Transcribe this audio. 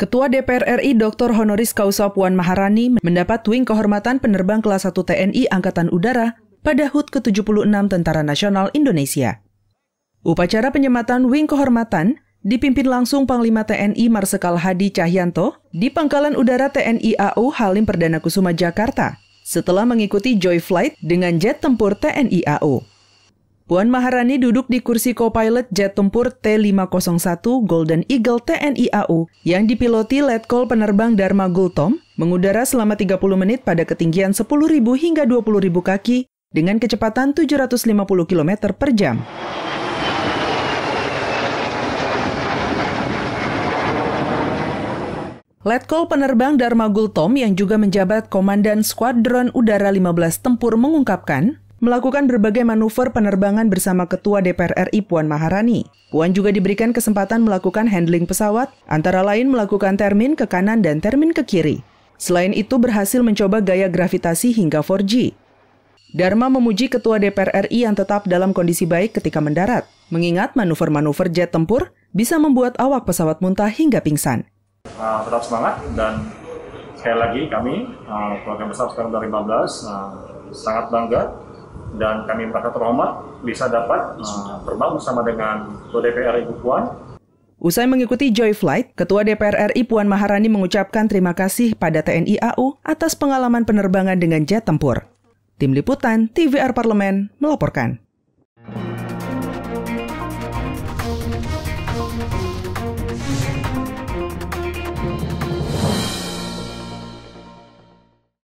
Ketua DPR RI Dr. Honoris Causa Puan Maharani mendapat wing kehormatan penerbang kelas 1 TNI Angkatan Udara pada HUT ke-76 Tentara Nasional Indonesia. Upacara penyematan wing kehormatan dipimpin langsung Panglima TNI Marsikal Hadi Cahyanto di Pangkalan Udara TNI AU Halim Perdana Kusuma, Jakarta setelah mengikuti Joy Flight dengan jet tempur TNI AU, Puan Maharani duduk di kursi co-pilot jet tempur T-501 Golden Eagle TNI AU yang dipiloti Letkol penerbang Dharma Gultom mengudara selama 30 menit pada ketinggian 10.000 hingga 20.000 kaki dengan kecepatan 750 km per jam. Letkol penerbang Dharma Gultom yang juga menjabat Komandan Skuadron Udara 15 Tempur mengungkapkan, melakukan berbagai manuver penerbangan bersama Ketua DPR RI Puan Maharani. Puan juga diberikan kesempatan melakukan handling pesawat, antara lain melakukan termin ke kanan dan termin ke kiri. Selain itu berhasil mencoba gaya gravitasi hingga 4G. Dharma memuji Ketua DPR RI yang tetap dalam kondisi baik ketika mendarat, mengingat manuver-manuver jet tempur bisa membuat awak pesawat muntah hingga pingsan uh, tetap semangat dan sekali lagi kami uh, keluarga besar sekarang 2015 uh, sangat bangga dan kami merasa terhormat bisa dapat uh, terbang bersama dengan Ketua DPR Ibu Puan. Usai mengikuti Joy Flight, Ketua DPR RI Puan Maharani mengucapkan terima kasih pada TNI AU atas pengalaman penerbangan dengan jet tempur. Tim Liputan, TVR Parlemen, melaporkan.